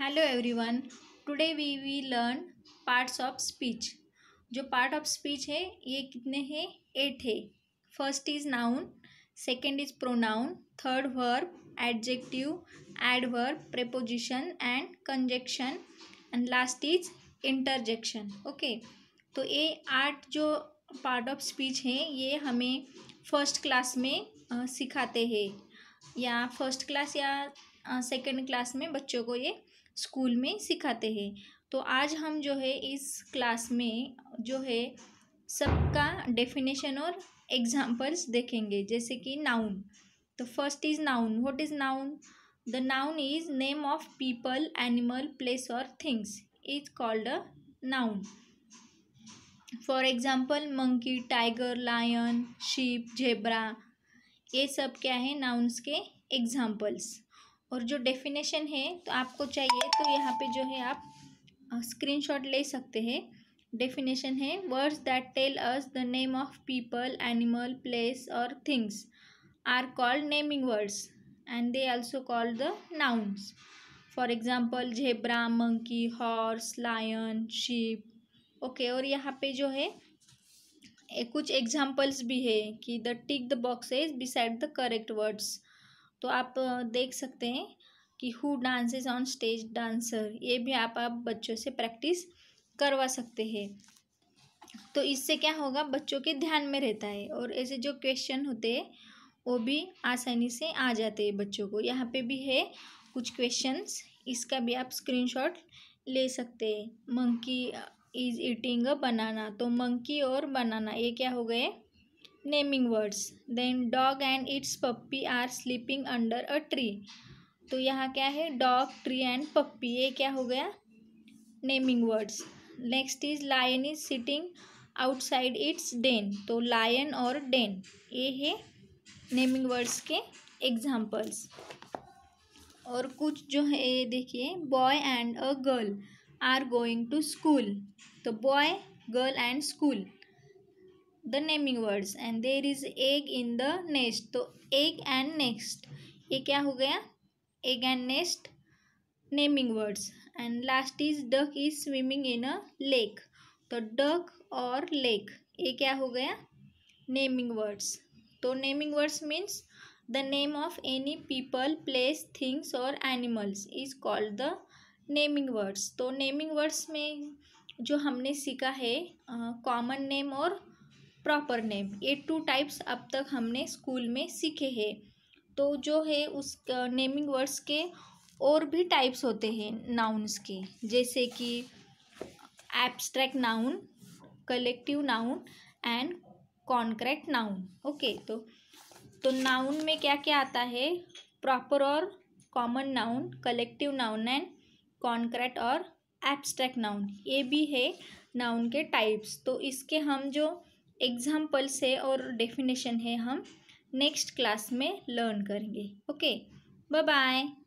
hello everyone today we we learn parts of speech जो part of speech है ये कितने हैं एट है first is noun second is pronoun third verb adjective adverb preposition and conjunction and last is interjection okay तो ये आठ जो पार्ट ऑफ स्पीच है ये हमें फर्स्ट क्लास में सिखाते हैं या फर्स्ट क्लास या सेकेंड क्लास में बच्चों को ये स्कूल में सिखाते हैं तो आज हम जो है इस क्लास में जो है सबका डेफिनेशन और एग्जाम्पल्स देखेंगे जैसे कि नाउन तो first is noun what is noun the noun is name of people animal place और things is called a noun for example monkey tiger lion sheep zebra ये सब क्या है नाउन्स के एग्जाम्पल्स और जो डेफिनेशन है तो आपको चाहिए तो यहाँ पे जो है आप स्क्रीनशॉट ले सकते हैं डेफिनेशन है words that tell us the name of people animal place और things are called naming words and they also called the nouns for example zebra monkey horse lion ship okay और यहाँ पे जो है ए, कुछ एग्जाम्पल्स भी है कि the tick the boxes beside the correct words तो आप देख सकते हैं कि who is on stage dancer ये भी आप आप बच्चों से प्रैक्टिस करवा सकते हैं तो इससे क्या होगा बच्चों के ध्यान में रहता है और ऐसे जो क्वेश्चन होते हैं वो भी आसानी से आ जाते हैं बच्चों को यहाँ पे भी है कुछ क्वेश्चंस इसका भी आप स्क्रीनशॉट ले सकते हैं monkey is eating a banana तो मंकी और बनाना ये क्या हो गए naming words then dog and its puppy are sleeping under a tree तो यहाँ क्या है डॉग ट्री एंड पप्पी ये क्या हो गया naming words next is lion is sitting outside its den तो लायन और डेन ये है नेमिंग वर्ड्स के एग्जाम्पल्स और कुछ जो है ये देखिए boy and a girl are going to school तो boy girl and school the naming words and there is egg in the nest तो एग एंड नेक्स्ट ये क्या हो गया egg and nest naming words and last is duck is swimming in a lake तो duck और lake ये क्या हो गया नेमिंग वर्ड्स तो naming words means the name of any people place things और animals is called the naming words तो naming words में जो हमने सीखा है कॉमन नेम और प्रॉपर नेम ये टू टाइप्स अब तक हमने स्कूल में सीखे हैं तो जो है उस नेमिंग वर्ड्स के और भी टाइप्स होते हैं नाउन्स के जैसे कि abstract noun collective noun and concrete noun okay तो तो नाउन में क्या क्या आता है प्रॉपर और common noun collective noun and concrete और एब्स्ट्रैक्ट नाउन ये भी है नाउन के टाइप्स तो इसके हम जो एग्ज़ाम्पल्स है और डेफिनेशन है हम नेक्स्ट क्लास में लर्न करेंगे ओके बाय बाय